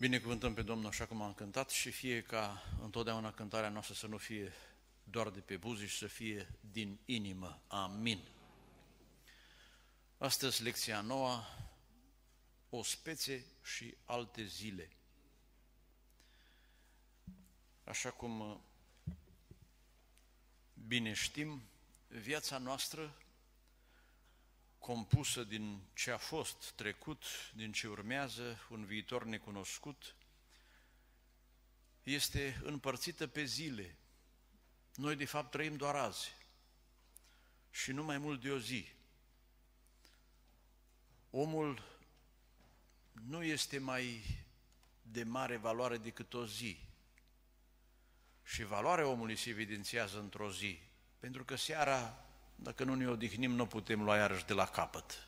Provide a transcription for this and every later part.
Binecuvântăm pe Domnul așa cum am cântat și fie ca întotdeauna cântarea noastră să nu fie doar de pe buzi și să fie din inimă. Amin. Astăzi lecția noua, o spețe și alte zile. Așa cum bine știm, viața noastră compusă din ce a fost trecut, din ce urmează, un viitor necunoscut, este împărțită pe zile. Noi, de fapt, trăim doar azi și nu mai mult de o zi. Omul nu este mai de mare valoare decât o zi. Și valoarea omului se evidențiază într-o zi, pentru că seara dacă nu ne odihnim, nu putem lua iarăși de la capăt.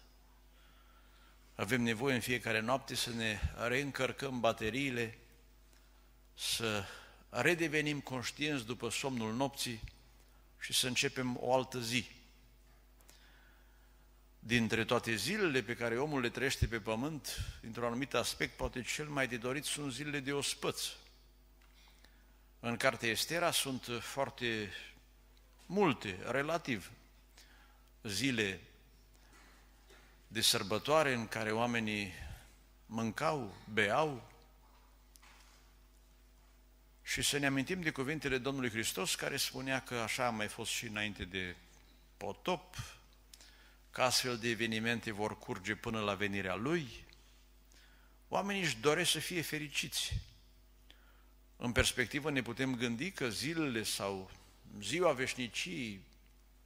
Avem nevoie în fiecare noapte să ne reîncărcăm bateriile, să redevenim conștienți după somnul nopții și să începem o altă zi. Dintre toate zilele pe care omul le trăiește pe pământ, dintr-un anumit aspect, poate cel mai de dorit sunt zilele de ospăț. În cartea Estera sunt foarte multe, relativ, zile de sărbătoare în care oamenii mâncau, beau, și să ne amintim de cuvintele Domnului Hristos care spunea că așa a mai fost și înainte de potop, că astfel de evenimente vor curge până la venirea Lui. Oamenii își doresc să fie fericiți. În perspectivă ne putem gândi că zilele sau ziua veșniciei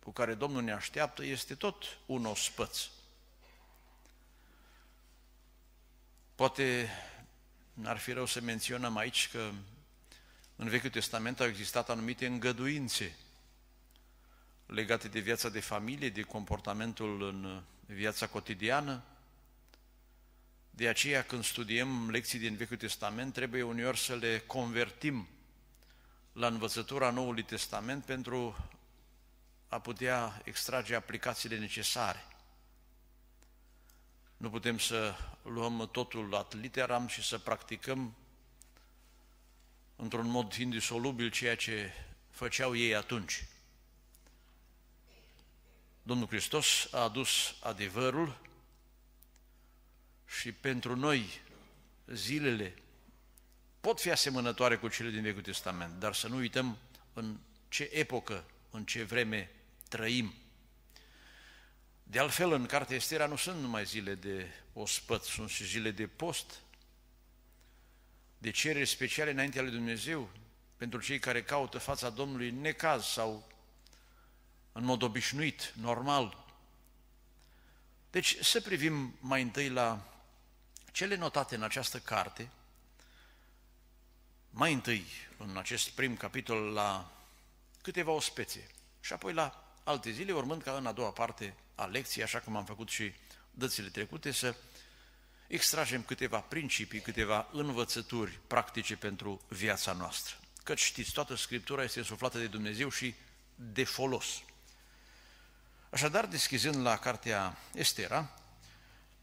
cu care Domnul ne așteaptă este tot un ospăț. Poate ar fi rău să menționăm aici că în Vechiul Testament au existat anumite îngăduințe legate de viața de familie, de comportamentul în viața cotidiană. De aceea, când studiem lecții din Vechiul Testament, trebuie uneori să le convertim la învățătura Noului Testament pentru a putea extrage aplicațiile necesare. Nu putem să luăm totul la literam și să practicăm într-un mod indisolubil ceea ce făceau ei atunci. Domnul Hristos a adus adevărul și pentru noi zilele pot fi asemănătoare cu cele din Vechiul Testament, dar să nu uităm în ce epocă, în ce vreme trăim. De altfel, în Cartea Estera nu sunt numai zile de ospăt, sunt și zile de post, de cereri speciale înaintea lui Dumnezeu, pentru cei care caută fața Domnului în necaz sau în mod obișnuit, normal. Deci să privim mai întâi la cele notate în această carte, mai întâi în acest prim capitol la câteva ospețe și apoi la alte zile, urmând ca în a doua parte a lecției, așa cum am făcut și dățile trecute, să extragem câteva principii, câteva învățături practice pentru viața noastră. Căci știți, toată Scriptura este suflată de Dumnezeu și de folos. Așadar, deschizând la cartea Estera,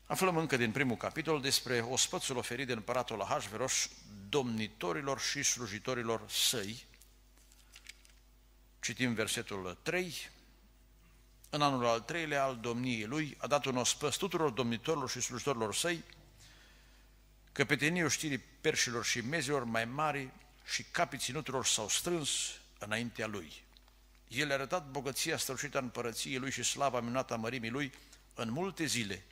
aflăm încă din primul capitol despre ospățul oferit de împăratul Ahasveros domnitorilor și slujitorilor săi. Citim versetul 3, în anul al treilea al domniei lui, a dat un ospăs tuturor domnitorilor și slujitorilor săi, căpeteniu știrii perșilor și mezilor mai mari și capii ținuturilor s-au strâns înaintea lui. El a arătat bogăția strălucită în părăției lui și slava minunată a mărimii lui în multe zile,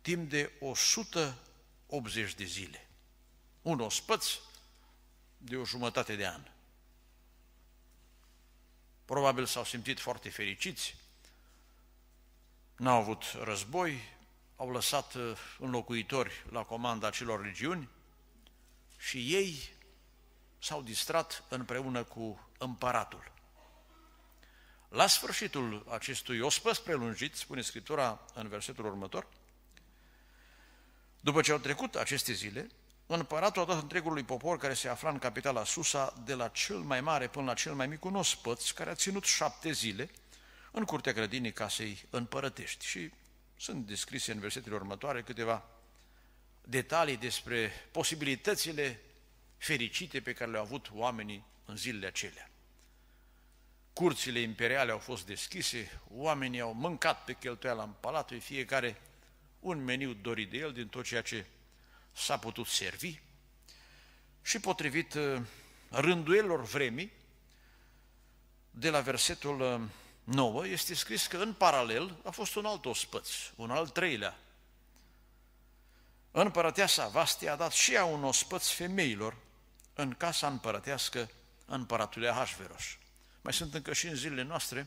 timp de 180 de zile. Un ospăț de o jumătate de an. Probabil s-au simțit foarte fericiți N-au avut război, au lăsat uh, înlocuitori la comanda acelor regiuni și ei s-au distrat împreună cu împăratul. La sfârșitul acestui ospăs prelungit, spune Scriptura în versetul următor, după ce au trecut aceste zile, împăratul a dat întregului popor care se afla în capitala Susa, de la cel mai mare până la cel mai mic, un ospăț care a ținut șapte zile – în curtea grădinii casei împărătești. Și sunt descrise în versetele următoare câteva detalii despre posibilitățile fericite pe care le-au avut oamenii în zilele acelea. Curțile imperiale au fost deschise, oamenii au mâncat pe cheltuiala în palatul, fiecare un meniu dorit de el din tot ceea ce s-a putut servi și potrivit uh, rânduielor vremii, de la versetul uh, 9 este scris că în paralel a fost un alt ospăț, un al treilea. Împărăteasa Vastia a dat și ea un ospăț femeilor în casa împărătească împăratului Ahasveros. Mai sunt încă și în zilele noastre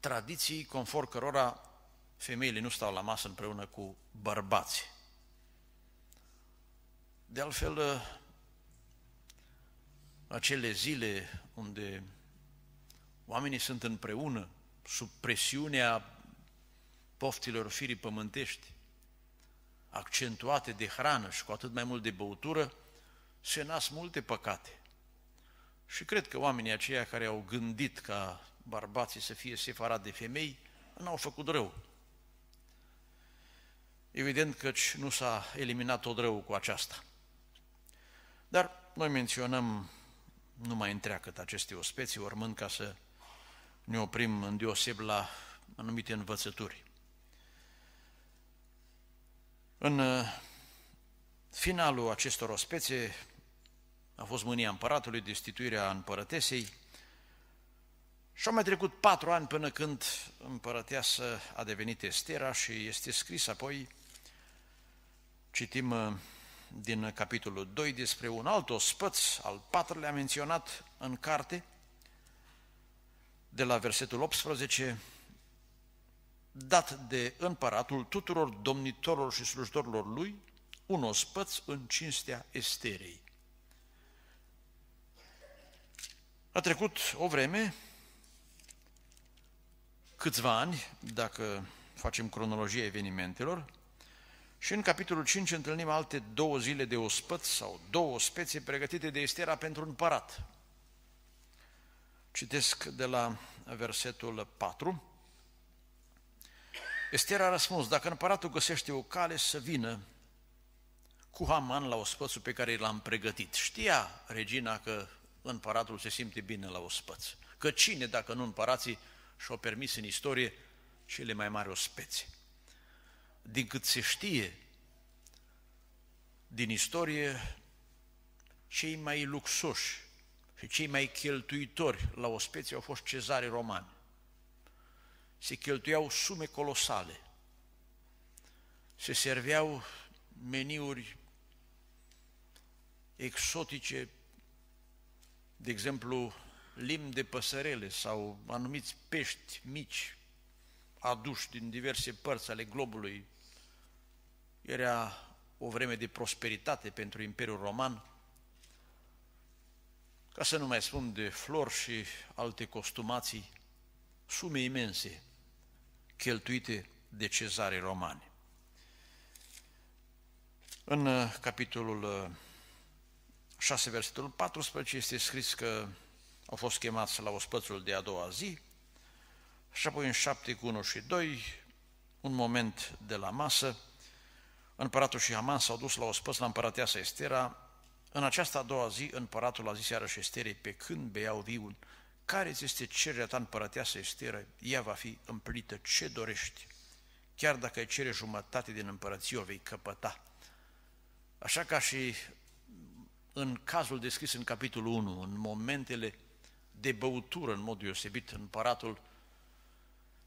tradiții conform cărora femeile nu stau la masă împreună cu bărbații. De altfel, acele zile unde Oamenii sunt împreună, sub presiunea poftilor firii pământești, accentuate de hrană și cu atât mai mult de băutură, se nasc multe păcate. Și cred că oamenii aceia care au gândit ca bărbații să fie separat de femei, n-au făcut rău. Evident că nu s-a eliminat tot rău cu aceasta. Dar noi menționăm numai întreagăt aceste ospeții, urmând ca să ne oprim îndeoseb la anumite învățături. În uh, finalul acestor ospețe a fost mânia împăratului, destituirea împărătesei și au mai trecut patru ani până când împărăteasă a devenit Estera și este scris apoi, citim uh, din capitolul 2 despre un alt ospăț, al patrulea menționat în carte, de la versetul 18, dat de împăratul tuturor domnitorilor și slujitorilor lui, un ospăț în cinstea Esterei. A trecut o vreme, câțiva ani, dacă facem cronologie evenimentelor, și în capitolul 5 întâlnim alte două zile de ospăț sau două spețe pregătite de Estera pentru împărat. Citesc de la versetul 4. Ester a răspuns, dacă împăratul găsește o cale să vină cu Haman la ospățul pe care l-am pregătit. Știa regina că împăratul se simte bine la ospăț. Că cine, dacă nu împărații, și-au permis în istorie cele mai mari ospeți. Din cât se știe din istorie, cei mai luxoși și cei mai cheltuitori la specie au fost cezare romani. Se cheltuiau sume colosale. Se serveau meniuri exotice, de exemplu, limbi de păsărele sau anumiți pești mici aduși din diverse părți ale globului. Era o vreme de prosperitate pentru Imperiul Roman ca să nu mai spun de flori și alte costumații, sume imense cheltuite de cezare romani. În uh, capitolul 6, uh, versetul 14, este scris că au fost chemați la ospățul de a doua zi, și apoi în 7 1 și 2, un moment de la masă, împăratul și Haman s-au dus la ospăț la împărateasa Estera, în această a doua zi, împăratul a zis iarăși Esterei, pe când beiau viul, care ți este cererea ta împărăteasă, Esteră, ea va fi împlinită ce dorești. Chiar dacă îi cere jumătate din împărăție, o vei căpăta. Așa ca și în cazul descris în capitolul 1, în momentele de băutură în mod deosebit, împăratul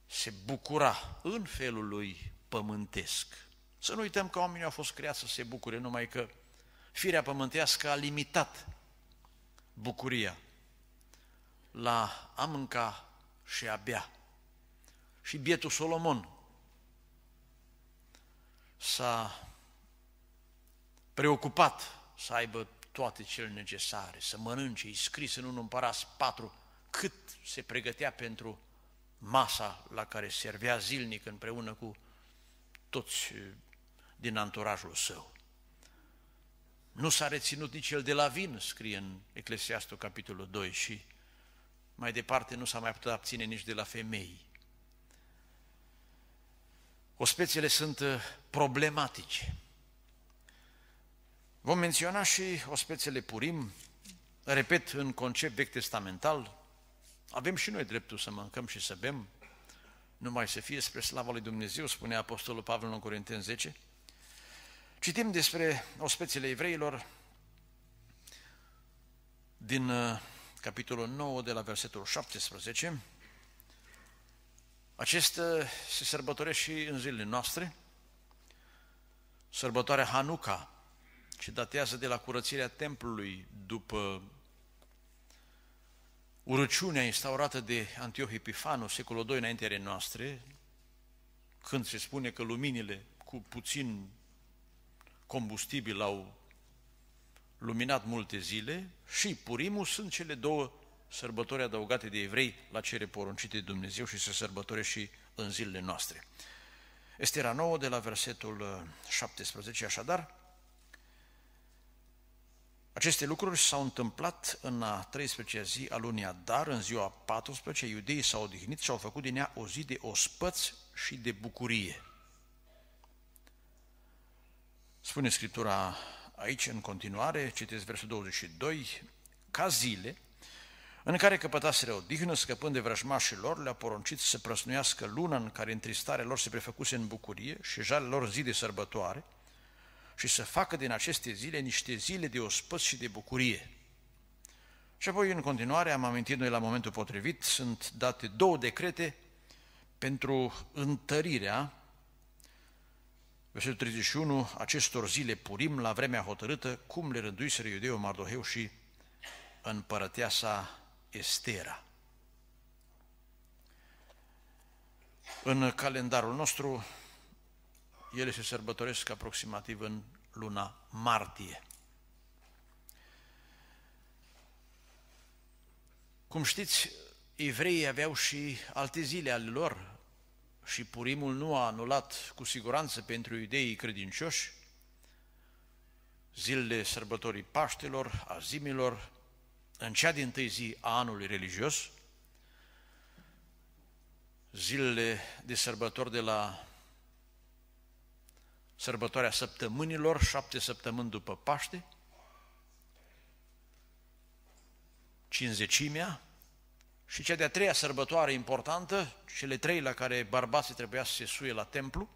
se bucura în felul lui pământesc. Să nu uităm că oamenii au fost creați să se bucure, numai că Firea pământească a limitat bucuria la a mânca și a bea. Și bietul Solomon s-a preocupat să aibă toate cele necesare, să mănânce, e scris în un Împărați patru, cât se pregătea pentru masa la care servea zilnic împreună cu toți eh, din anturajul său. Nu s-a reținut nici el de la vin, scrie în Eclesiastul capitolul 2 și mai departe nu s-a mai putut abține nici de la femei. Ospețele sunt uh, problematice. Vom menționa și ospețele Purim, repet, în concept vechi testamental, avem și noi dreptul să mâncăm și să bem, numai să fie spre slava lui Dumnezeu, spune Apostolul Pavel în Corinteni 10, Citim despre ospețile evreilor din uh, capitolul 9, de la versetul 17. Acesta uh, se sărbătorește și în zilele noastre, sărbătoarea Hanuca, ce datează de la curățirea templului după urăciunea instaurată de Antioh Epifanu, secolul II înaintea noastre, când se spune că luminile cu puțin combustibil au luminat multe zile și Purimul sunt cele două sărbători adăugate de evrei la cere poruncite de Dumnezeu și se sărbătorește și în zilele noastre. era nouă de la versetul 17, uh, așadar, aceste lucruri s-au întâmplat în a 13-a zi a lunii Adar, în ziua 14, iudeii s-au odihnit și au făcut din ea o zi de ospăți și de bucurie. Spune Scriptura aici în continuare, citesc versul 22, ca zile în care căpătaseră odihnă, scăpând de vrăjmașii lor, le-a poruncit să prăsnuiască luna în care întristarea lor se prefăcuse în bucurie și jale lor zi de sărbătoare și să facă din aceste zile niște zile de ospăț și de bucurie. Și apoi, în continuare, am amintit noi la momentul potrivit, sunt date două decrete pentru întărirea Versetul 31, acestor zile purim la vremea hotărâtă, cum le rânduiseră iudeul Mardoheu și împărăteasa Estera. În calendarul nostru, ele se sărbătoresc aproximativ în luna martie. Cum știți, evreii aveau și alte zile ale lor, și Purimul nu a anulat cu siguranță pentru iudeii credincioși zilele sărbătorii Paștelor, a zimilor, în cea din tâi zi a anului religios, zilele de sărbători de la sărbătoarea săptămânilor, șapte săptămâni după Paște, cinzecimea, și cea de-a treia sărbătoare importantă, cele trei la care bărbații trebuia să se suie la templu,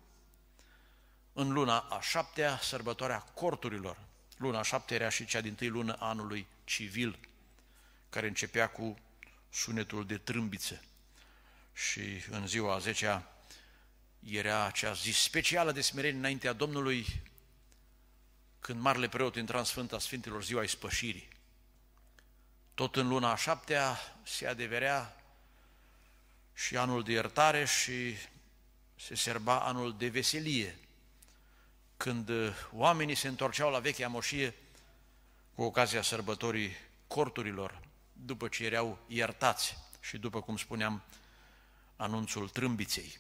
în luna a șaptea, sărbătoarea corturilor. Luna a șaptea era și cea din tâi lună anului civil, care începea cu sunetul de trâmbiță. Și în ziua a zecea era acea zi specială de smerenie înaintea Domnului, când marele preot intra în Sfânta Sfintelor, ziua ispășirii tot în luna a șaptea se adeverea și anul de iertare și se serba anul de veselie, când uh, oamenii se întorceau la vechea moșie cu ocazia sărbătorii corturilor, după ce erau iertați și după cum spuneam, anunțul trâmbiței.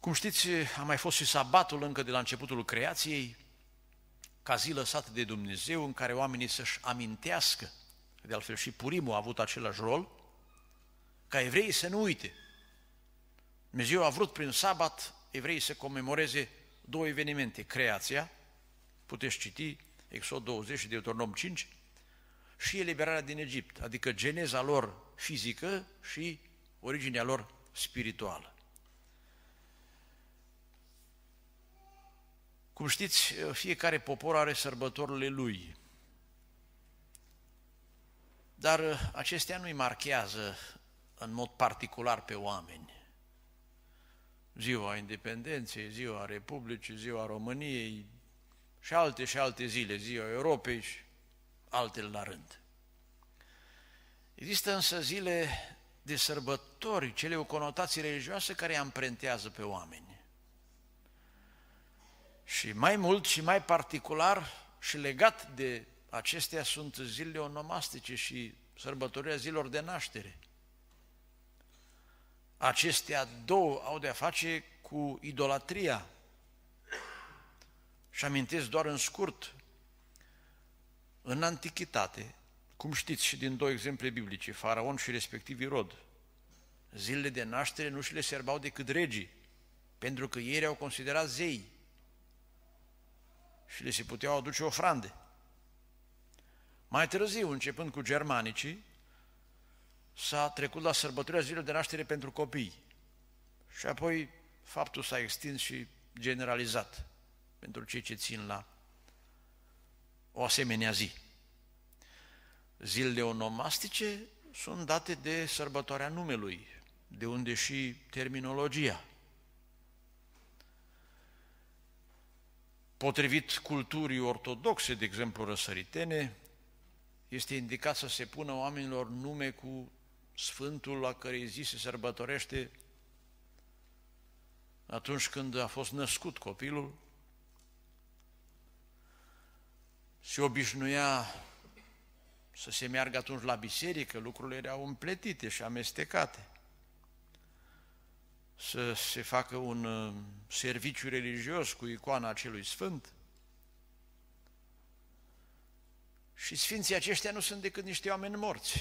Cum știți, a mai fost și sabatul încă de la începutul creației, ca zi lăsată de Dumnezeu în care oamenii să-și amintească de altfel și Purimul a avut același rol, ca evreii să nu uite. Dumnezeu a vrut prin sabat evreii să comemoreze două evenimente, creația, puteți citi Exod 20 și Deuteronom 5, și eliberarea din Egipt, adică geneza lor fizică și originea lor spirituală. Cum știți, fiecare popor are sărbătorile lui. Dar uh, acestea nu-i marchează în mod particular pe oameni. Ziua Independenței, ziua Republicii, ziua României și alte și alte zile, ziua Europei și altele la rând. Există însă zile de sărbători, cele cu conotații religioase care amprentează pe oameni. Și mai mult și mai particular și legat de Acestea sunt zilele onomastice și sărbătoria zilor de naștere. Acestea două au de-a face cu idolatria. Și amintesc doar în scurt, în antichitate, cum știți și din două exemple biblice, Faraon și respectiv Irod, zilele de naștere nu și le serbau decât regii, pentru că ei erau considerat zei și le se puteau aduce ofrande. Mai târziu, începând cu germanicii, s-a trecut la sărbătoria zilei de naștere pentru copii. Și apoi faptul s-a extins și generalizat pentru cei ce țin la o asemenea zi. Zilele onomastice sunt date de sărbătoarea numelui, de unde și terminologia. Potrivit culturii ortodoxe, de exemplu răsăritene, este indicat să se pună oamenilor nume cu Sfântul la care zi se sărbătorește atunci când a fost născut copilul, se obișnuia să se meargă atunci la biserică, lucrurile erau împletite și amestecate. Să se facă un uh, serviciu religios cu icoana acelui sfânt, Și sfinții aceștia nu sunt decât niște oameni morți.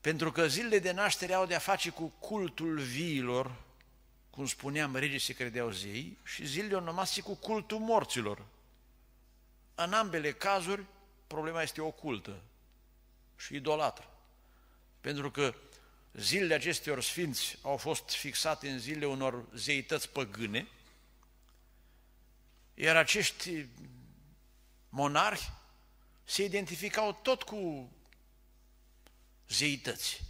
Pentru că zilele de naștere au de-a face cu cultul viilor, cum spuneam, regii se credeau zei, și zilele onomastice cu cultul morților. În ambele cazuri, problema este ocultă și idolatră. Pentru că zilele acestor sfinți au fost fixate în zilele unor zeități păgâne, iar acești monarhi se identificau tot cu zeități,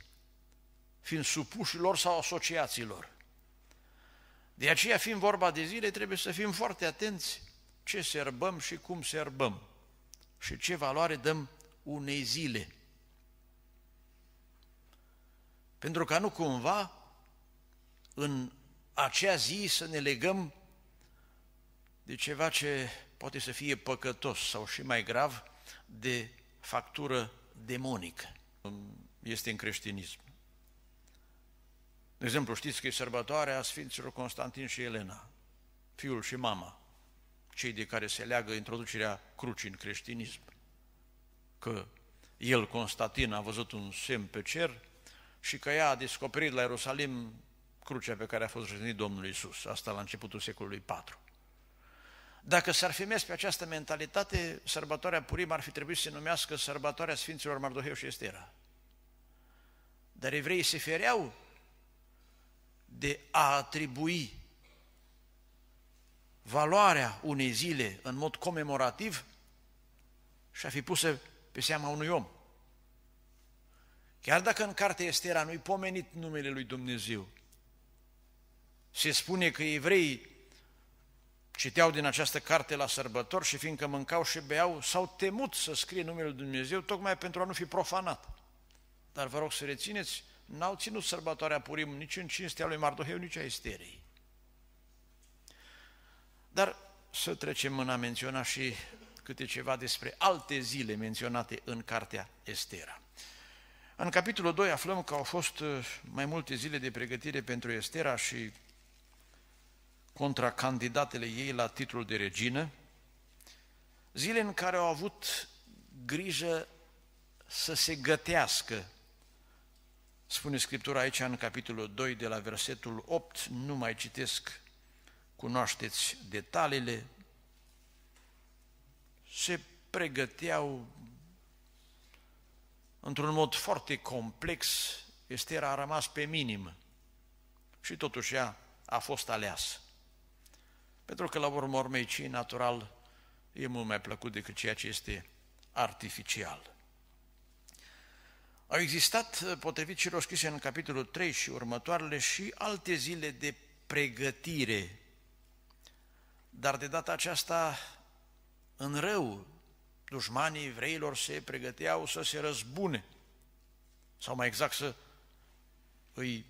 fiind supușilor sau asociațiilor. De aceea, fiind vorba de zile, trebuie să fim foarte atenți ce serbăm și cum serbăm și ce valoare dăm unei zile. Pentru ca nu cumva în acea zi să ne legăm de ceva ce poate să fie păcătos sau și mai grav de factură demonică. Este în creștinism. De exemplu, știți că e sărbătoarea Sfinților Constantin și Elena, fiul și mama, cei de care se leagă introducerea crucii în creștinism. Că el, Constantin, a văzut un semn pe cer și că ea a descoperit la Ierusalim crucea pe care a fost răznit Domnul Isus. Asta la începutul secolului 4. Dacă s-ar fi mers pe această mentalitate, sărbătoarea Purim ar fi trebuit să se numească sărbătoarea Sfinților Mardoheu și Estera. Dar evreii se fereau de a atribui valoarea unei zile în mod comemorativ și a fi pusă pe seama unui om. Chiar dacă în cartea Estera nu-i pomenit numele lui Dumnezeu, se spune că evreii citeau din această carte la sărbători și fiindcă mâncau și beau, s-au temut să scrie numele Lui Dumnezeu tocmai pentru a nu fi profanat. Dar vă rog să rețineți, n-au ținut sărbătoarea Purim nici în cinstea lui Mardoheu, nici a Esterei. Dar să trecem în a menționa și câte ceva despre alte zile menționate în cartea Estera. În capitolul 2 aflăm că au fost uh, mai multe zile de pregătire pentru Estera și contra candidatele ei la titlul de regină, zile în care au avut grijă să se gătească, spune Scriptura aici în capitolul 2 de la versetul 8, nu mai citesc, cunoașteți detaliile, se pregăteau într-un mod foarte complex, Estera a rămas pe minim și totuși ea a fost aleasă. Pentru că, la urmă urmei, ce e natural e mult mai plăcut decât ceea ce este artificial. Au existat, eh, potrivit celor scrise în capitolul 3 și următoarele, și alte zile de pregătire, dar de data aceasta în rău, dușmanii evreilor se pregăteau să se răzbune, sau mai exact să îi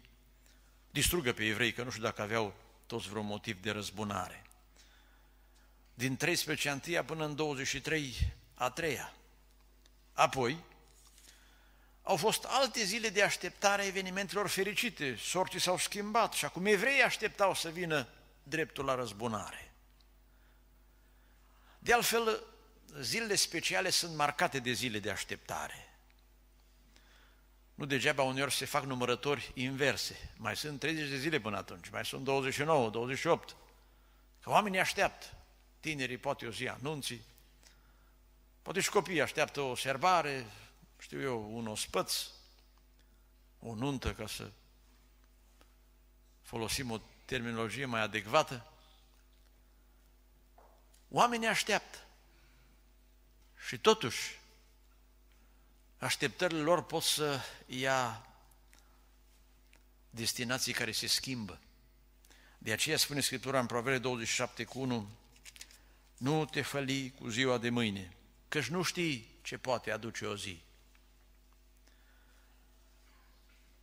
distrugă pe evrei, că nu știu dacă aveau toți vreun motiv de răzbunare din 13 a până în 23 a treia. Apoi, au fost alte zile de așteptare a evenimentelor fericite, sorții s-au schimbat și acum evreii așteptau să vină dreptul la răzbunare. De altfel, zilele speciale sunt marcate de zile de așteptare. Nu degeaba uneori se fac numărători inverse. Mai sunt 30 de zile până atunci, mai sunt 29, 28. Că oamenii așteaptă tinerii poate o zi anunții, poate și copiii așteaptă o serbare, știu eu, un ospăț, o nuntă, ca să folosim o terminologie mai adecvată. Oamenii așteaptă. Și totuși, așteptările lor pot să ia destinații care se schimbă. De aceea spune Scriptura în Proverbe 27 cu 1, nu te făli cu ziua de mâine, căci nu știi ce poate aduce o zi.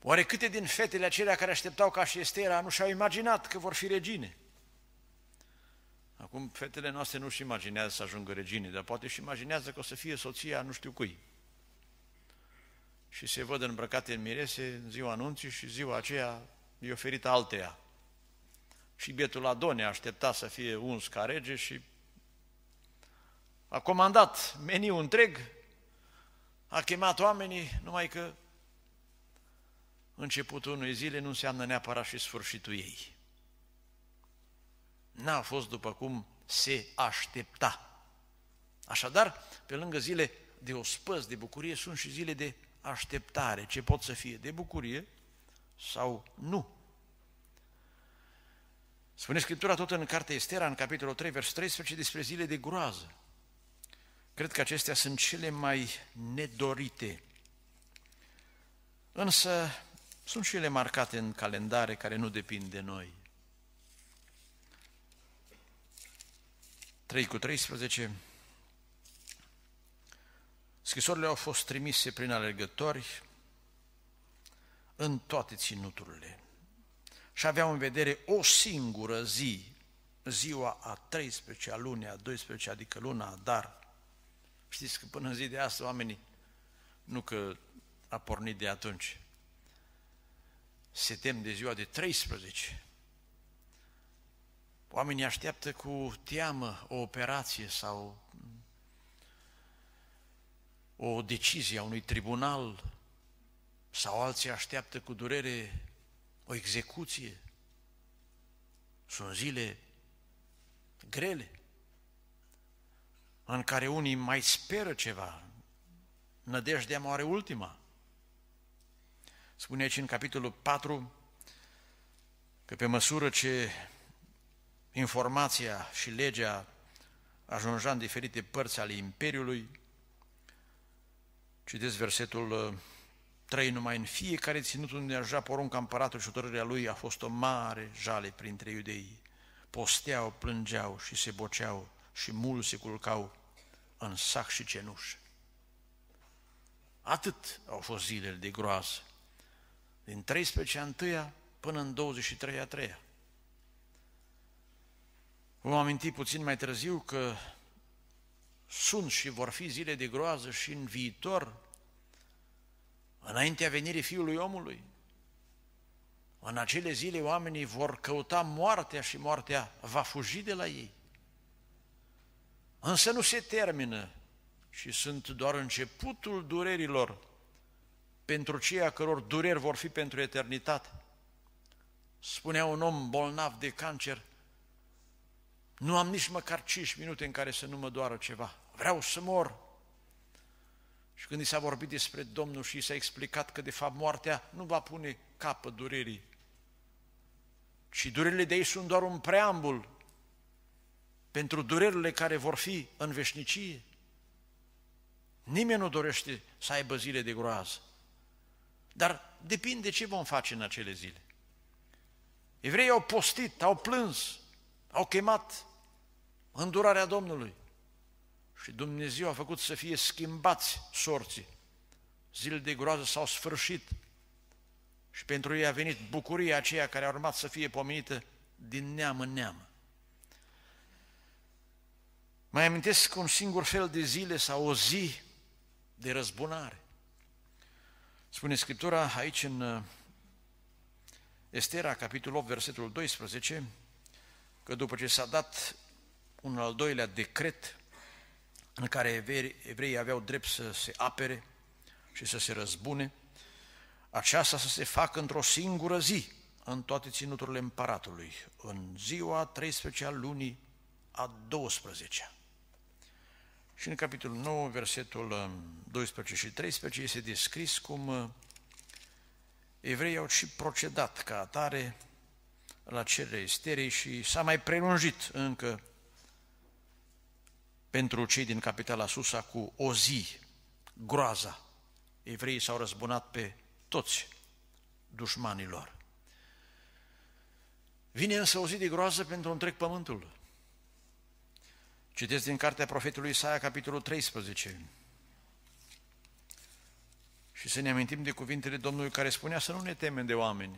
Oare câte din fetele acelea care așteptau ca și Estera nu și-au imaginat că vor fi regine? Acum, fetele noastre nu-și imaginează să ajungă regine, dar poate și imaginează că o să fie soția nu știu cui. Și se văd îmbrăcate în mirese în ziua anunții și ziua aceea e oferită alteia. Și bietul Adone aștepta să fie uns ca rege și a comandat meniu întreg, a chemat oamenii, numai că începutul unei zile nu înseamnă neapărat și sfârșitul ei. N-a fost după cum se aștepta. Așadar, pe lângă zile de ospăz, de bucurie, sunt și zile de așteptare, ce pot să fie de bucurie sau nu. Spune Scriptura tot în Cartea Estera, în capitolul 3, vers 13, despre zile de groază. Cred că acestea sunt cele mai nedorite. Însă sunt și ele marcate în calendare care nu depind de noi. 3 cu 13. Scrisorile au fost trimise prin alergători în toate ținuturile și aveau în vedere o singură zi, ziua a 13-a, lunii a 12 adică luna dar Știți că până în zi de asta oamenii, nu că a pornit de atunci, se tem de ziua de 13. Oamenii așteaptă cu teamă o operație sau o decizie a unui tribunal sau alții așteaptă cu durere o execuție. Sunt zile grele în care unii mai speră ceva, nădejdea moare ultima. Spune aici în capitolul 4 că pe măsură ce informația și legea ajungea în diferite părți ale Imperiului, citesc versetul 3, uh, numai în fiecare ținut unde ajungea porunca împăratului și hotărârea lui a fost o mare jale printre iudei. Posteau, plângeau și se boceau și mulți se culcau în sac și cenuș. Atât au fost zilele de groază, din 13 a întâia până în 23 a treia. Vom aminti puțin mai târziu că sunt și vor fi zile de groază și în viitor, înaintea venirii Fiului Omului. În acele zile oamenii vor căuta moartea și moartea va fugi de la ei. Însă nu se termină și sunt doar începutul durerilor pentru cei a căror dureri vor fi pentru eternitate. Spunea un om bolnav de cancer, nu am nici măcar 5 minute în care să nu mă doară ceva, vreau să mor. Și când i s-a vorbit despre Domnul și i s-a explicat că de fapt moartea nu va pune capăt durerii, ci durerile de ei sunt doar un preambul pentru durerile care vor fi în veșnicie. Nimeni nu dorește să aibă zile de groază. Dar depinde ce vom face în acele zile. Evreii au postit, au plâns, au chemat îndurarea Domnului. Și Dumnezeu a făcut să fie schimbați sorții. zilele de groază s-au sfârșit și pentru ei a venit bucuria aceea care a urmat să fie pomenită din neam în neam. Mai amintesc un singur fel de zile sau o zi de răzbunare. Spune Scriptura aici în uh, Estera, capitolul 8, versetul 12, că după ce s-a dat un al doilea decret în care evreii aveau drept să se apere și să se răzbune, aceasta să se facă într-o singură zi în toate ținuturile împăratului, în ziua 13 a lunii a 12-a. Și în capitolul 9, versetul 12 um, și 13, este descris cum uh, evreii au și procedat ca atare la cererea esterei și s-a mai prelungit încă pentru cei din capitala Susa cu o zi, groaza. Evreii s-au răzbunat pe toți dușmanilor. Vine însă o zi de groază pentru întreg pământul. Citeți din cartea profetului Isaia, capitolul 13. Și să ne amintim de cuvintele Domnului care spunea să nu ne temem de oameni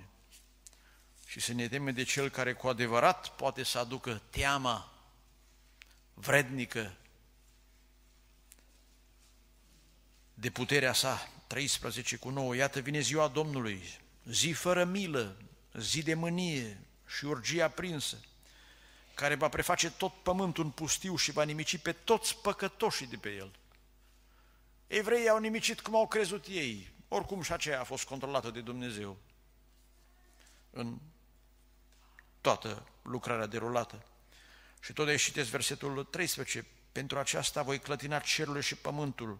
și să ne temem de Cel care cu adevărat poate să aducă teama vrednică de puterea sa. 13 cu 9. Iată vine ziua Domnului, zi fără milă, zi de mânie și urgie aprinsă care va preface tot pământul în pustiu și va nimici pe toți păcătoșii de pe el. Evreii au nimicit cum au crezut ei, oricum și aceea a fost controlată de Dumnezeu în toată lucrarea derulată. Și tot aici citesc versetul 13, pentru aceasta voi clătina cerul și pământul,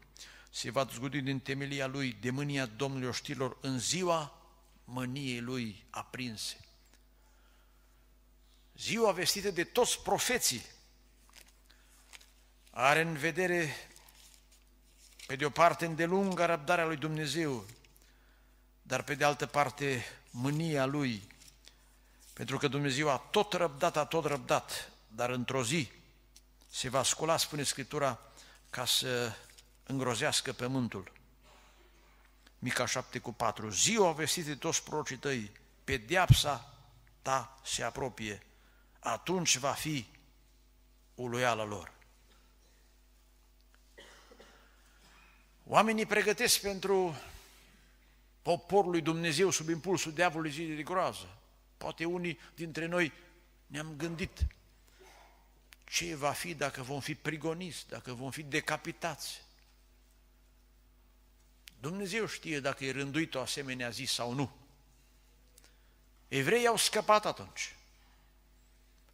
se va zgudi din temelia lui de mânia Domnului oștilor în ziua mâniei lui aprinse ziua vestită de toți profeții, are în vedere, pe de o parte, îndelungă răbdarea lui Dumnezeu, dar pe de altă parte, mânia lui, pentru că Dumnezeu a tot răbdat, a tot răbdat, dar într-o zi se va scula, spune Scriptura, ca să îngrozească pământul. Mica 7 cu 4. Ziua vestită de toți prorocii tăi, pedeapsa ta se apropie atunci va fi uluiala lor. Oamenii pregătesc pentru poporul lui Dumnezeu sub impulsul diavolului zile de groază. Poate unii dintre noi ne-am gândit ce va fi dacă vom fi prigoniți, dacă vom fi decapitați. Dumnezeu știe dacă e rânduit o asemenea zi sau nu. Evreii au scăpat atunci.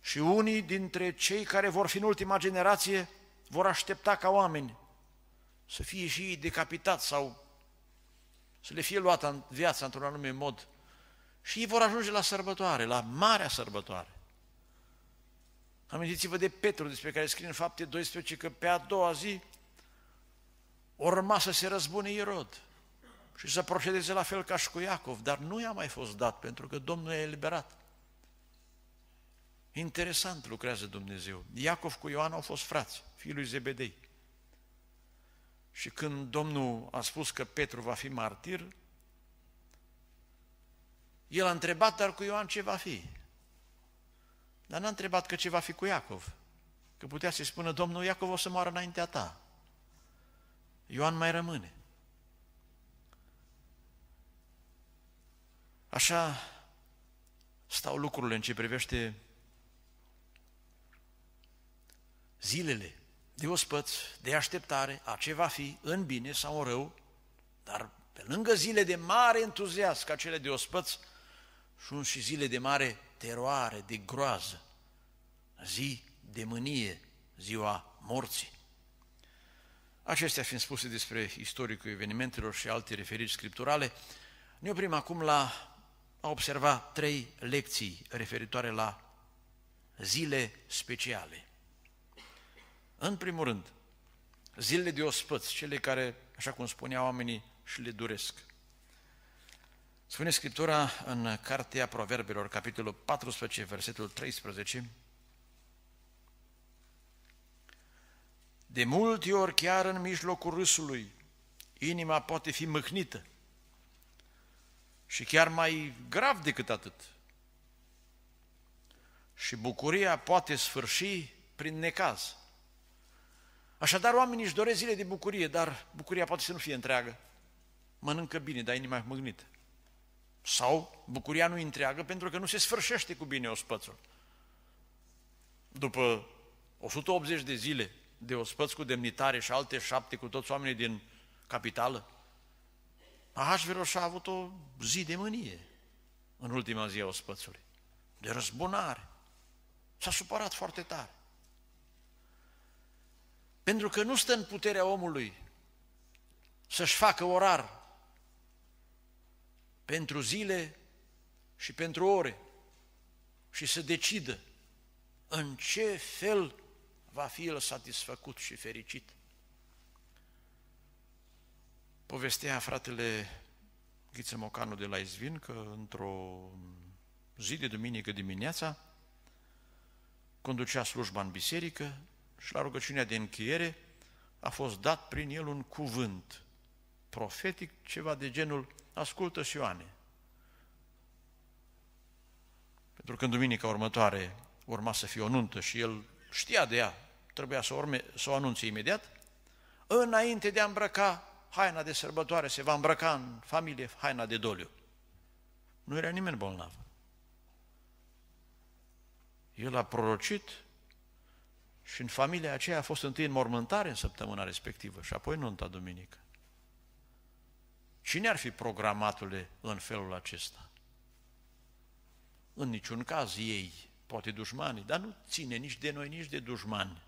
Și unii dintre cei care vor fi în ultima generație vor aștepta ca oameni să fie și ei decapitați sau să le fie luată în viața într-un anume mod. Și ei vor ajunge la sărbătoare, la marea sărbătoare. Amintiți-vă de Petru, despre care scrie în fapte 12 că pe a doua zi urma să se răzbune Irod și să procedeze la fel ca și cu Iacov, dar nu i-a mai fost dat pentru că Domnul i-a eliberat. Interesant lucrează Dumnezeu. Iacov cu Ioan au fost frați, fiul lui Zebedei. Și când Domnul a spus că Petru va fi martir, el a întrebat, dar cu Ioan ce va fi? Dar n-a întrebat că ce va fi cu Iacov. Că putea să-i spună, Domnul Iacov o să moară înaintea ta. Ioan mai rămâne. Așa stau lucrurile în ce privește zilele de ospăț, de așteptare a ce va fi în bine sau în rău, dar pe lângă zile de mare entuziasm ca cele de ospăț, sunt și zile de mare teroare, de groază, zi de mânie, ziua morții. Acestea fiind spuse despre istoricul evenimentelor și alte referiri scripturale, ne oprim acum la a observa trei lecții referitoare la zile speciale. În primul rând, zilele de ospăți, cele care, așa cum spunea oamenii, și le duresc. Spune Scriptura în Cartea Proverbelor, capitolul 14, versetul 13, De multe ori, chiar în mijlocul râsului, inima poate fi mâhnită și chiar mai grav decât atât. Și bucuria poate sfârși prin necaz. Așadar, oamenii își doresc zile de bucurie, dar bucuria poate să nu fie întreagă. Mănâncă bine, dar inima e măgnită. Sau bucuria nu e întreagă pentru că nu se sfârșește cu bine ospățul. După 180 de zile de ospăț cu demnitare și alte șapte cu toți oamenii din capitală, Ahasveros a avut o zi de mânie în ultima zi a ospățului, de răzbunare. S-a supărat foarte tare. Pentru că nu stă în puterea omului să-și facă orar pentru zile și pentru ore și să decidă în ce fel va fi el satisfăcut și fericit. Povestea fratele Ghiță Mocanu de la Izvin că într-o zi de duminică dimineața conducea slujba în biserică și la rugăciunea de încheiere a fost dat prin el un cuvânt profetic, ceva de genul, ascultă și Ioane. Pentru că în duminica următoare urma să fie o nuntă și el știa de ea, trebuia să, urme, să o anunțe imediat, înainte de a îmbrăca haina de sărbătoare, se va îmbrăca în familie haina de doliu. Nu era nimeni bolnav. El a prorocit și în familia aceea a fost întâi în mormântare în săptămâna respectivă și apoi nunta duminică. Cine ar fi programatul în felul acesta? În niciun caz ei, poate dușmanii, dar nu ține nici de noi, nici de dușmani.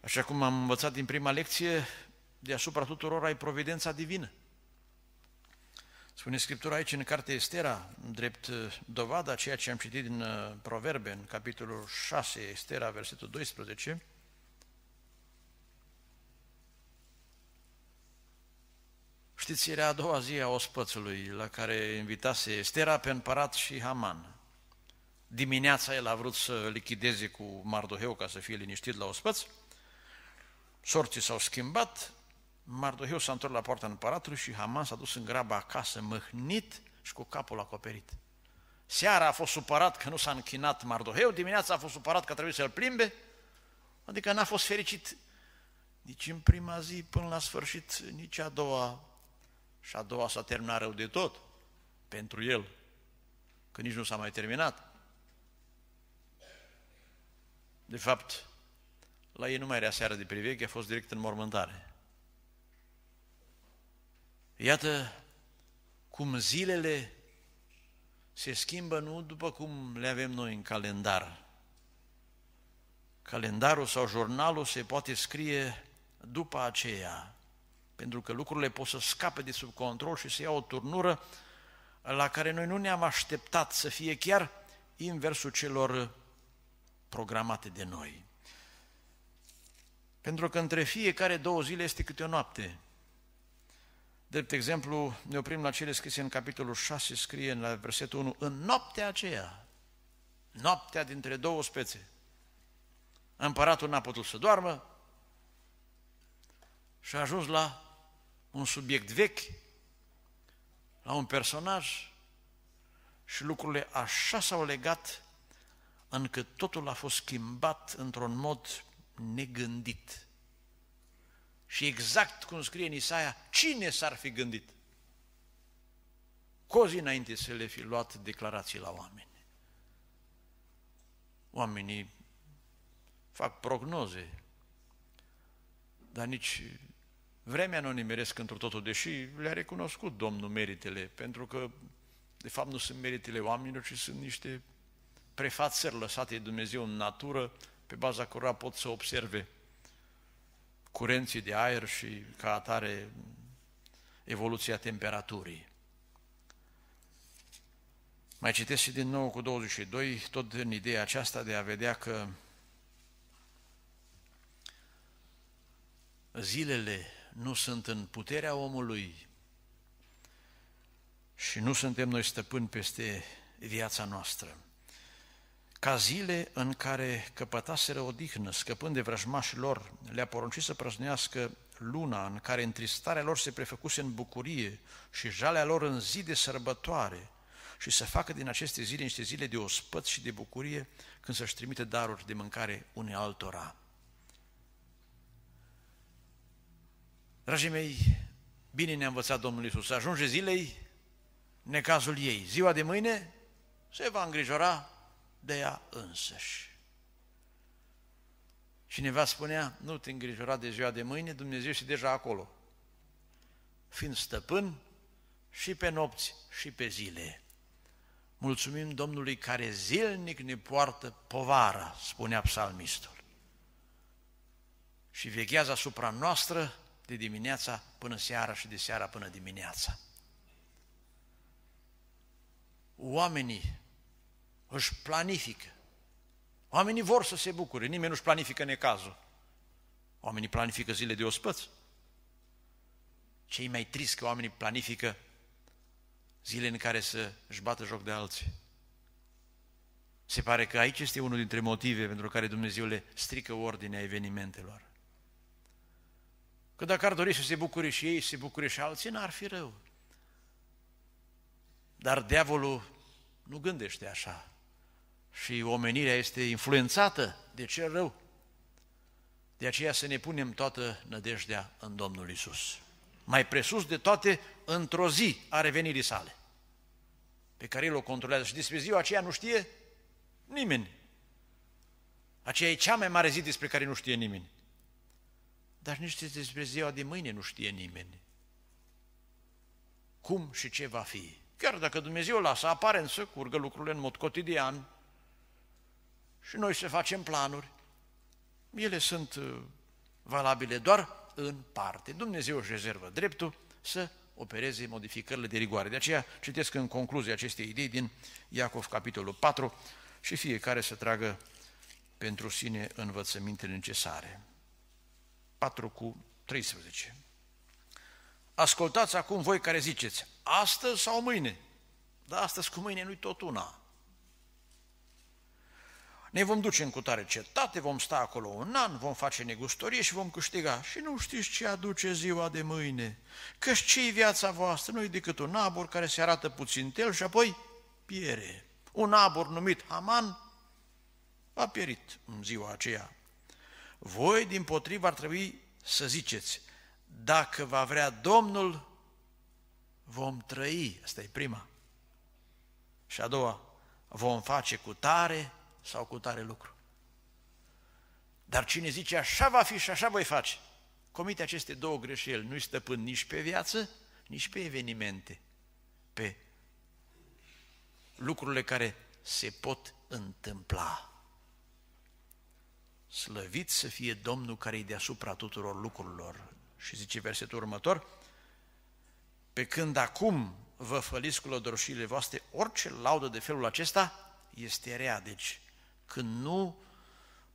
Așa cum am învățat din prima lecție, deasupra tuturor ai providența divină. Spune Scriptura aici în cartea Estera, drept uh, dovada ceea ce am citit din uh, Proverbe, în capitolul 6, Estera, versetul 12, Știți, era a doua zi a ospățului la care invitase Estera pe împărat și Haman. Dimineața el a vrut să lichideze cu Mardoheu ca să fie liniștit la ospăț. Sorții s-au schimbat, Mardoheu s-a întors la poarta împăratului și Haman s-a dus în grabă acasă, măhnit și cu capul acoperit. Seara a fost supărat că nu s-a închinat Mardoheu, dimineața a fost supărat că trebuie să-l plimbe, adică n-a fost fericit nici în prima zi până la sfârșit, nici a doua. Și a doua s-a terminat rău de tot pentru el, că nici nu s-a mai terminat. De fapt, la ei nu mai era seara de priveche, a fost direct în mormântare. Iată cum zilele se schimbă nu după cum le avem noi în calendar. Calendarul sau jurnalul se poate scrie după aceea, pentru că lucrurile pot să scape de sub control și să ia o turnură la care noi nu ne-am așteptat să fie chiar inversul celor programate de noi. Pentru că între fiecare două zile este câte o noapte. Drept exemplu, ne oprim la cele scrise în capitolul 6, scrie în la versetul 1, în noaptea aceea, noaptea dintre două spețe, împăratul n-a putut să doarmă și a ajuns la un subiect vechi, la un personaj și lucrurile așa s-au legat încât totul a fost schimbat într-un mod negândit. Și exact cum scrie în Isaia, cine s-ar fi gândit? Cozi înainte să le fi luat declarații la oameni. Oamenii fac prognoze, dar nici vremea nu nimeresc într totul, deși le-a recunoscut Domnul meritele, pentru că de fapt nu sunt meritele oamenilor, ci sunt niște prefațări lăsate de Dumnezeu în natură, pe baza cărora pot să observe curenții de aer și ca atare evoluția temperaturii. Mai citesc și din nou cu 22, tot în ideea aceasta de a vedea că zilele nu sunt în puterea omului și nu suntem noi stăpâni peste viața noastră ca zile în care căpătaseră odihnă, scăpând de vrăjmașii lor, le-a poruncit să prăznească luna în care întristarea lor se prefăcuse în bucurie și jalea lor în zi de sărbătoare și să facă din aceste zile niște zile de ospăț și de bucurie când să-și trimite daruri de mâncare unei altora. Dragii mei, bine ne-a învățat Domnul Iisus, ajunge zilei necazul ei. Ziua de mâine se va îngrijora de ea însăși. Cineva spunea, nu te îngrijora de ziua de mâine, Dumnezeu și deja acolo, fiind stăpân și pe nopți și pe zile. Mulțumim Domnului care zilnic ne poartă povara, spunea psalmistul, și vechează asupra noastră de dimineața până seara și de seara până dimineața. Oamenii își planifică. Oamenii vor să se bucure, nimeni nu-și planifică necazul. Oamenii planifică zile de ospăț. Cei mai trist că oamenii planifică zile în care să își bată joc de alții. Se pare că aici este unul dintre motive pentru care Dumnezeu le strică ordinea evenimentelor. Că dacă ar dori să se bucure și ei, să se bucure și alții, n-ar fi rău. Dar diavolul nu gândește așa și omenirea este influențată de cel rău. De aceea să ne punem toată nădejdea în Domnul Isus. Mai presus de toate, într-o zi a revenirii sale, pe care el o controlează. Și despre ziua aceea nu știe nimeni. Aceea e cea mai mare zi despre care nu știe nimeni. Dar nici despre ziua de mâine nu știe nimeni. Cum și ce va fi. Chiar dacă Dumnezeu lasă apare să curgă lucrurile în mod cotidian, și noi să facem planuri. Ele sunt uh, valabile doar în parte. Dumnezeu își rezervă dreptul să opereze modificările de rigoare. De aceea citesc în concluzie aceste idei din Iacov, capitolul 4, și fiecare să tragă pentru sine învățămintele necesare. 4 cu 13. Ascultați acum voi care ziceți, astăzi sau mâine? Da, astăzi cu mâine nu-i tot una. Ne vom duce în cutare cetate, vom sta acolo un an, vom face negustorie și vom câștiga. Și nu știți ce aduce ziua de mâine, căci ce viața voastră nu e decât un abur care se arată puțin tel și apoi piere. Un abur numit Haman a pierit în ziua aceea. Voi, din potrivă, ar trebui să ziceți, dacă va vrea Domnul, vom trăi. Asta e prima. Și a doua, vom face cu tare sau cu tare lucru. Dar cine zice așa va fi și așa voi face, comite aceste două greșeli, nu-i stăpân nici pe viață, nici pe evenimente, pe lucrurile care se pot întâmpla. Slăvit să fie Domnul care e deasupra tuturor lucrurilor. Și zice versetul următor, pe când acum vă făliți cu lădărșile voastre, orice laudă de felul acesta este rea. Deci când nu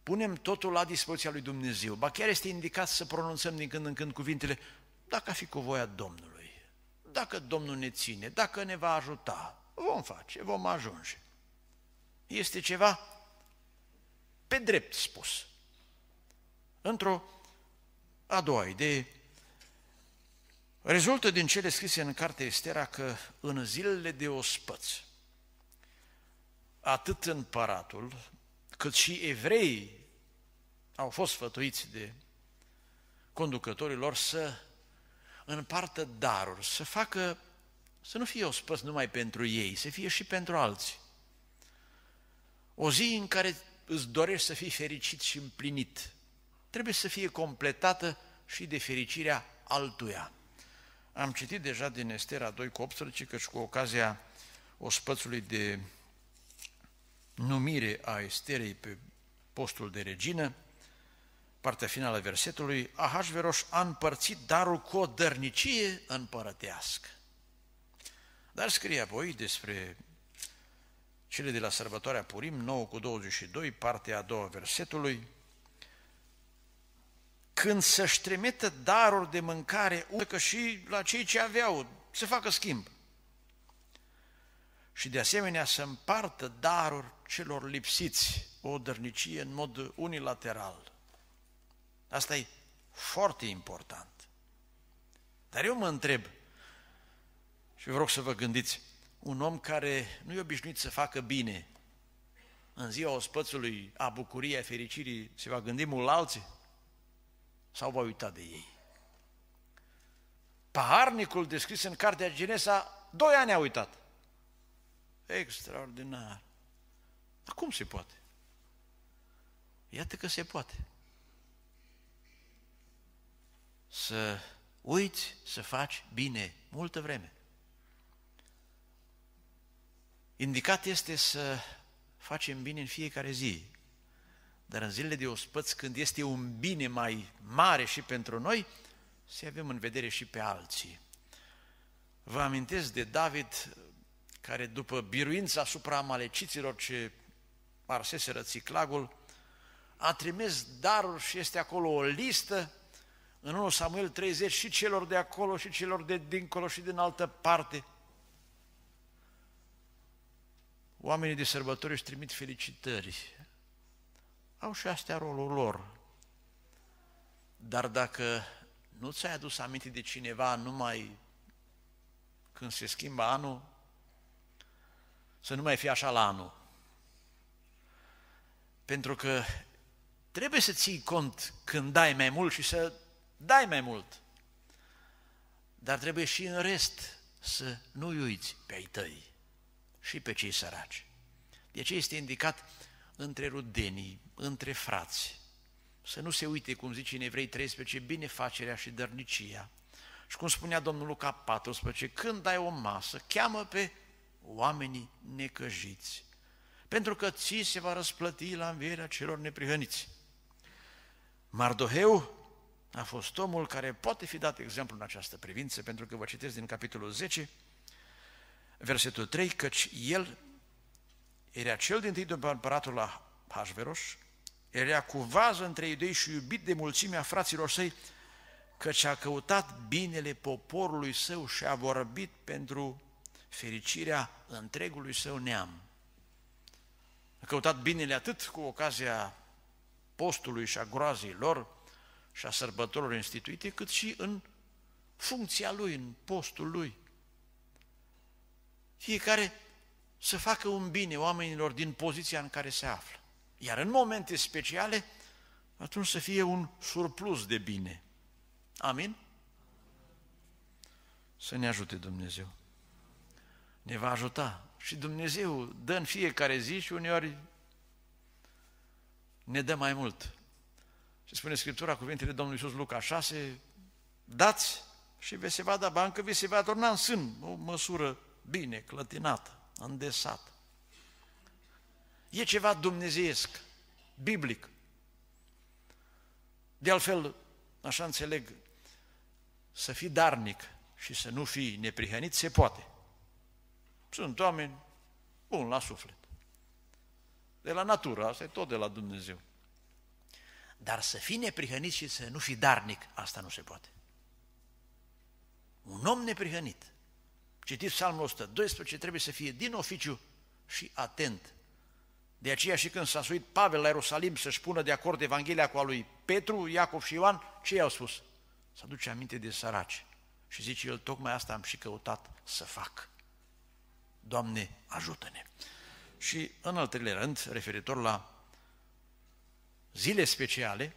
punem totul la dispoziția lui Dumnezeu. Ba chiar este indicat să pronunțăm din când în când cuvintele, dacă a fi cu voia Domnului, dacă Domnul ne ține, dacă ne va ajuta, vom face, vom ajunge. Este ceva pe drept spus. Într-o a doua idee, rezultă din cele scrise în cartea Estera că în zilele de ospăți, atât împăratul, cât și evreii au fost sfătuiți de conducătorii lor să împartă daruri, să facă, să nu fie spăs numai pentru ei, să fie și pentru alții. O zi în care îți dorești să fii fericit și împlinit, trebuie să fie completată și de fericirea altuia. Am citit deja din Estera 2 cu 18, și cu ocazia ospățului de numire a Esterei pe postul de regină, partea finală a versetului, Ahasveros a împărțit darul cu o dărnicie împărătească. Dar scrie apoi despre cele de la sărbătoarea Purim, 9 cu 22, partea a doua versetului, când să-și trimită daruri de mâncare, că și la cei ce aveau, se facă schimb și de asemenea să împartă daruri celor lipsiți, o dărnicie în mod unilateral. Asta e foarte important. Dar eu mă întreb, și vreau să vă gândiți, un om care nu e obișnuit să facă bine, în ziua ospățului, a bucuriei, a fericirii, se va gândi mult la alții? Sau va uita de ei? Paharnicul descris în cartea Genesa, doi ani a uitat. Extraordinar. Dar cum se poate? Iată că se poate. Să uiți să faci bine multă vreme. Indicat este să facem bine în fiecare zi, dar în zilele de ospăți, când este un bine mai mare și pentru noi, să avem în vedere și pe alții. Vă amintesc de David care după biruința asupra amaleciților ce arsese răciclagul, a trimis daruri și este acolo o listă în 1 Samuel 30 și celor de acolo și celor de dincolo și din altă parte. Oamenii de sărbători își trimit felicitări. Au și astea rolul lor. Dar dacă nu ți-ai adus aminte de cineva numai când se schimbă anul, să nu mai fie așa la anul. Pentru că trebuie să ții cont când dai mai mult și să dai mai mult. Dar trebuie și în rest să nu uiți pe ai tăi și pe cei săraci. De ce este indicat între rudenii, între frați, să nu se uite, cum zice în Evrei 13, binefacerea și dărnicia. Și cum spunea Domnul Luca 14, când ai o masă, cheamă pe oamenii necăjiți, pentru că ți se va răsplăti la învierea celor neprihăniți. Mardoheu a fost omul care poate fi dat exemplu în această privință, pentru că vă citesc din capitolul 10, versetul 3, căci el era cel din tâi după împăratul la Hașveroș, era cu vază între iudei și iubit de mulțimea fraților săi, căci a căutat binele poporului său și a vorbit pentru fericirea întregului său neam. A căutat binele atât cu ocazia postului și a groazii lor și a sărbătorilor instituite, cât și în funcția lui, în postul lui. Fiecare să facă un bine oamenilor din poziția în care se află. Iar în momente speciale, atunci să fie un surplus de bine. Amin? Să ne ajute Dumnezeu ne va ajuta. Și Dumnezeu dă în fiecare zi și uneori ne dă mai mult. Și spune Scriptura, cuvintele Domnului Iisus Luca 6, dați și vi se va da bancă, vi se va turna în sân, o măsură bine, clătinată, îndesată. E ceva dumnezeiesc, biblic. De altfel, așa înțeleg, să fii darnic și să nu fii neprihănit se poate. Sunt oameni buni la suflet. De la natură, asta e tot de la Dumnezeu. Dar să fii neprihănit și să nu fii darnic, asta nu se poate. Un om neprihănit, Citit psalmul 112, trebuie să fie din oficiu și atent. De aceea și când s-a suit Pavel la Ierusalim să-și pună de acord Evanghelia cu a lui Petru, Iacov și Ioan, ce i-au spus? Să aduce aminte de săraci. Și zice el, tocmai asta am și căutat să fac. Doamne, ajută-ne! Și în al treilea rând, referitor la zile speciale,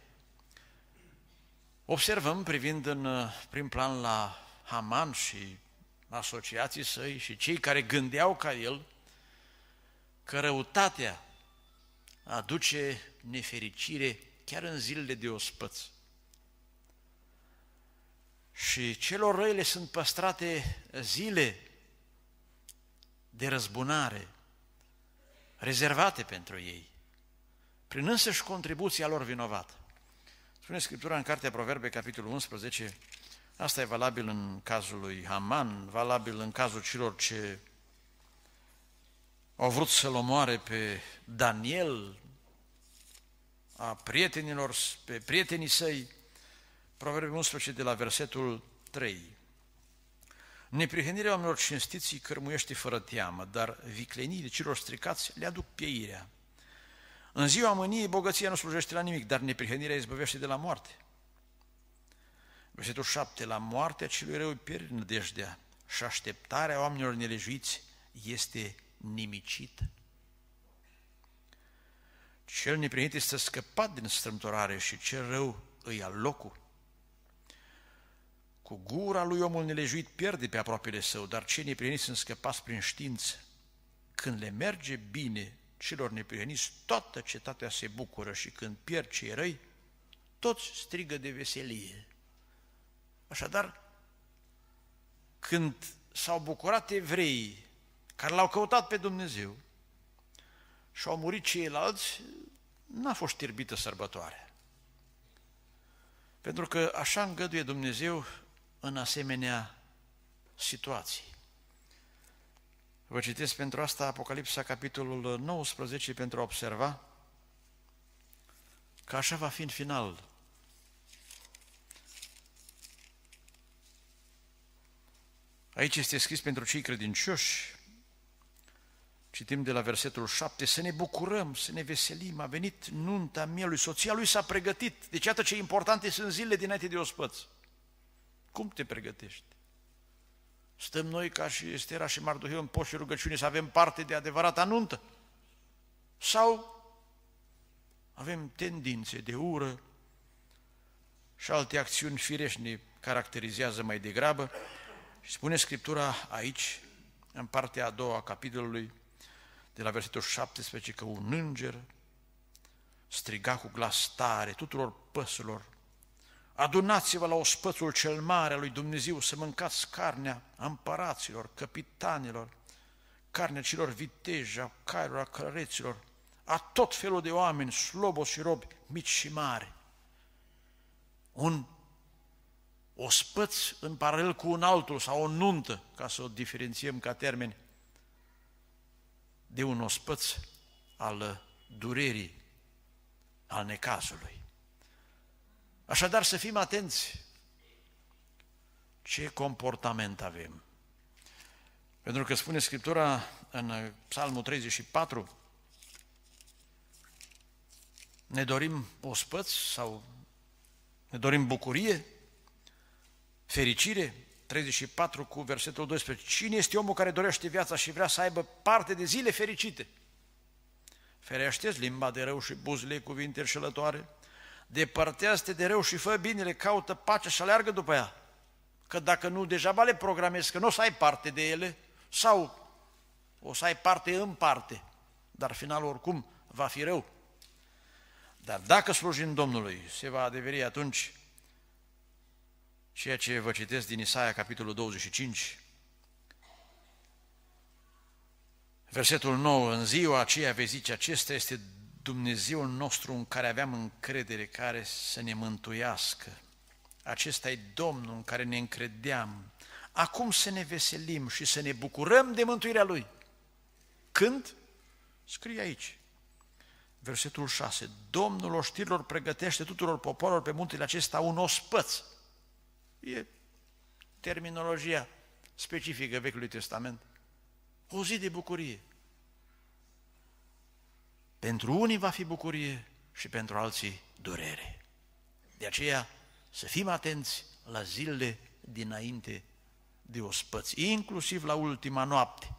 observăm privind în uh, prim plan la Haman și asociații săi și cei care gândeau ca el că răutatea aduce nefericire chiar în zilele de ospăț. Și celor răi le sunt păstrate zile de răzbunare rezervate pentru ei, prin însăși contribuția lor vinovată. Spune Scriptura în Cartea Proverbe, capitolul 11, asta e valabil în cazul lui Haman, valabil în cazul celor ce au vrut să-l omoare pe Daniel, a prietenilor, pe prietenii săi, Proverbe 11 de la versetul 3. Neprihănirea oamenilor cinstiți îi cărmuiește fără teamă, dar vicleniile celor stricați le aduc pieirea. În ziua mâniei bogăția nu slujește la nimic, dar neprihănirea izbăvește de la moarte. Versetul 7. La moartea celui rău pierde nădejdea și așteptarea oamenilor nelejuiți este nimicită. Cel neprihănit este scăpat din strâmtorare și cel rău îi ia locul. Cu gura lui omul nelejuit pierde pe aproapele său, dar cei neprihăniți sunt scăpați prin știință. Când le merge bine celor neprihăniți, toată cetatea se bucură și când pierd cei răi, toți strigă de veselie. Așadar, când s-au bucurat evreii care l-au căutat pe Dumnezeu și au murit ceilalți, n-a fost tirbită sărbătoarea. Pentru că așa îngăduie Dumnezeu în asemenea situații. Vă citesc pentru asta Apocalipsa, capitolul 19, pentru a observa că așa va fi în final. Aici este scris pentru cei credincioși, citim de la versetul 7, să ne bucurăm, să ne veselim, a venit nunta mielui, soția lui s-a pregătit. Deci iată ce importante sunt zilele dinainte de ospăți. Cum te pregătești? Stăm noi ca și Estera și Marduhiu în post și rugăciune să avem parte de adevărata nuntă? Sau avem tendințe de ură și alte acțiuni firești ne caracterizează mai degrabă și spune Scriptura aici, în partea a doua a capitolului, de la versetul 17, că un înger striga cu glas tare tuturor păsărilor Adunați-vă la ospățul cel mare al lui Dumnezeu să mâncați carnea împăraților, capitanilor, carnea celor viteji, a cailor, a călăreților, a tot felul de oameni, slobo și robi, mici și mari. Un ospăț în paralel cu un altul sau o nuntă, ca să o diferențiem ca termeni, de un ospăț al durerii, al necazului. Așadar să fim atenți ce comportament avem. Pentru că spune Scriptura în Psalmul 34, ne dorim ospăți sau ne dorim bucurie, fericire, 34 cu versetul 12. Cine este omul care dorește viața și vrea să aibă parte de zile fericite? Ferește limba de rău și buzile cuvinte înșelătoare, depărtează-te de rău și fă binele, caută pace și aleargă după ea. Că dacă nu, deja le programezi, că nu o să ai parte de ele, sau o să ai parte în parte, dar finalul oricum va fi rău. Dar dacă slujim Domnului, se va adeveri atunci ceea ce vă citesc din Isaia, capitolul 25, Versetul 9, în ziua aceea vei zice, acesta este Dumnezeul nostru în care aveam încredere, care să ne mântuiască. Acesta e Domnul în care ne încredeam. Acum să ne veselim și să ne bucurăm de mântuirea Lui. Când? Scrie aici, versetul 6. Domnul oștirilor pregătește tuturor poporilor pe muntele acesta un ospăț. E terminologia specifică Vechiului Testament. O zi de bucurie. Pentru unii va fi bucurie și pentru alții durere. De aceea să fim atenți la zilele dinainte de ospăți, inclusiv la ultima noapte.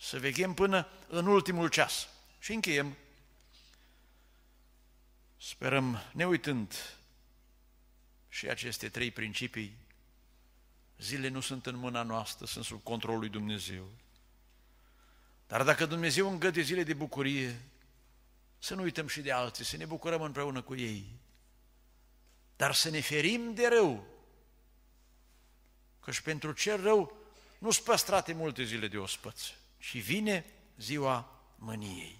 Să veghem până în ultimul ceas și încheiem. Sperăm, ne uitând și aceste trei principii, zilele nu sunt în mâna noastră, sunt sub controlul lui Dumnezeu. Dar dacă Dumnezeu îngăde zile de bucurie, să nu uităm și de alții, să ne bucurăm împreună cu ei. Dar să ne ferim de rău. Că și pentru ce rău nu-s păstrate multe zile de ospăț. Și vine ziua mâniei.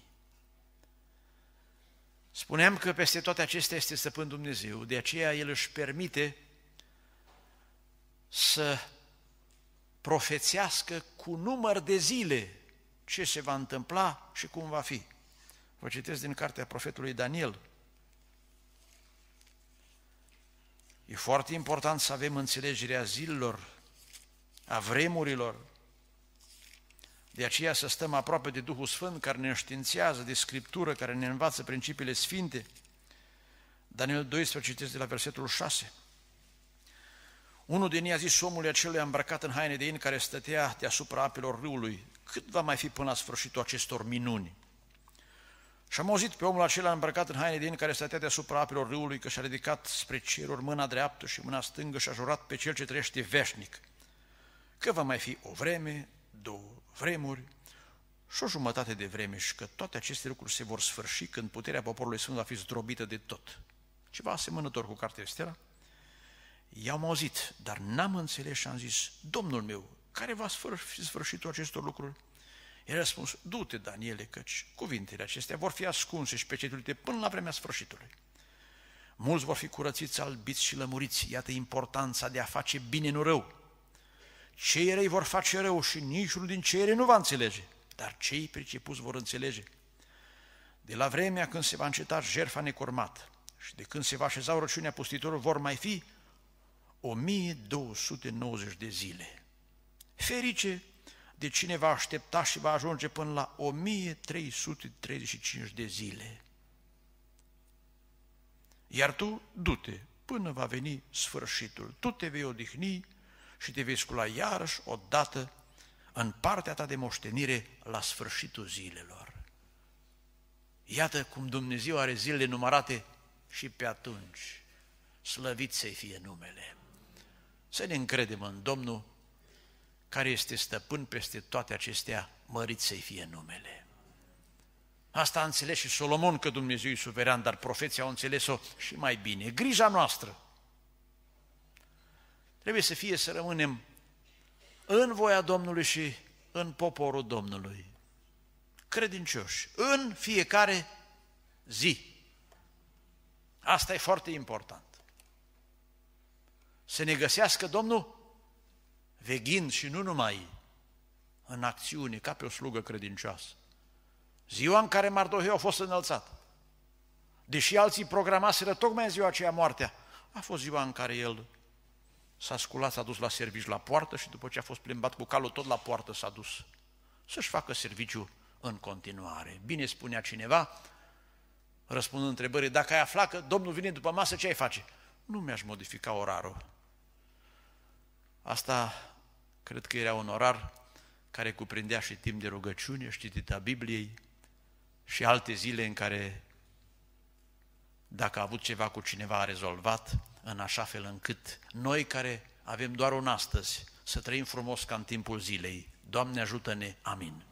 Spuneam că peste toate acestea este stăpân Dumnezeu, de aceea El își permite să profețească cu număr de zile ce se va întâmpla și cum va fi. Vă citesc din cartea profetului Daniel. E foarte important să avem înțelegerea zilelor, a vremurilor. De aceea să stăm aproape de Duhul Sfânt care ne înștiințează, de Scriptură care ne învață principiile sfinte. Daniel 12, citesc de la versetul 6. Unul din ei a zis omului acelui îmbrăcat în haine de in care stătea deasupra apelor râului, cât va mai fi până la sfârșitul acestor minuni? Și am auzit pe omul acela îmbrăcat în haine din care stătea deasupra apelor râului, că și-a ridicat spre ceruri mâna dreaptă și mâna stângă și a jurat pe cel ce trăiește veșnic, că va mai fi o vreme, două vremuri și o jumătate de vreme și că toate aceste lucruri se vor sfârși când puterea poporului sfânt va fi zdrobită de tot. Ceva asemănător cu cartea Estera. I-am auzit, dar n-am înțeles și am zis, Domnul meu, care va sfârși sfârșitul acestor lucruri? El răspuns, du-te, Daniele, căci cuvintele acestea vor fi ascunse și pecetulite până la vremea sfârșitului. Mulți vor fi curățiți, albiți și lămuriți. Iată importanța de a face bine, nu rău. Cei răi vor face rău și niciunul din cei răi nu va înțelege, dar cei pricepuți vor înțelege. De la vremea când se va înceta jertfa necurmat și de când se va așeza urăciunea pustitorului, vor mai fi 1290 de zile. Ferice de cine va aștepta și va ajunge până la 1335 de zile. Iar tu, du-te, până va veni sfârșitul. Tu te vei odihni și te vei scula iarăși odată în partea ta de moștenire la sfârșitul zilelor. Iată cum Dumnezeu are zile numărate și pe atunci. Slăvit să fie numele. Să ne încredem în Domnul care este stăpân peste toate acestea, mărit să-i fie numele. Asta a înțeles și Solomon că Dumnezeu e suveran, dar profeții au înțeles-o și mai bine. Grija noastră trebuie să fie să rămânem în voia Domnului și în poporul Domnului. Credincioși, în fiecare zi. Asta e foarte important. Să ne găsească Domnul veghind și nu numai în acțiune, ca pe o slugă credincioasă. Ziua în care Mardoheu a fost înălțat, deși alții programaseră tocmai ziua aceea moartea, a fost ziua în care el s-a sculat, s-a dus la serviciu la poartă și după ce a fost plimbat cu calul tot la poartă s-a dus să-și facă serviciu în continuare. Bine spunea cineva, răspundând întrebării, dacă ai afla că Domnul vine după masă, ce ai face? Nu mi-aș modifica orarul. Asta Cred că era un orar care cuprindea și timp de rugăciune, citita Bibliei și alte zile în care, dacă a avut ceva cu cineva, a rezolvat în așa fel încât noi care avem doar un astăzi, să trăim frumos ca în timpul zilei. Doamne ajută-ne! Amin!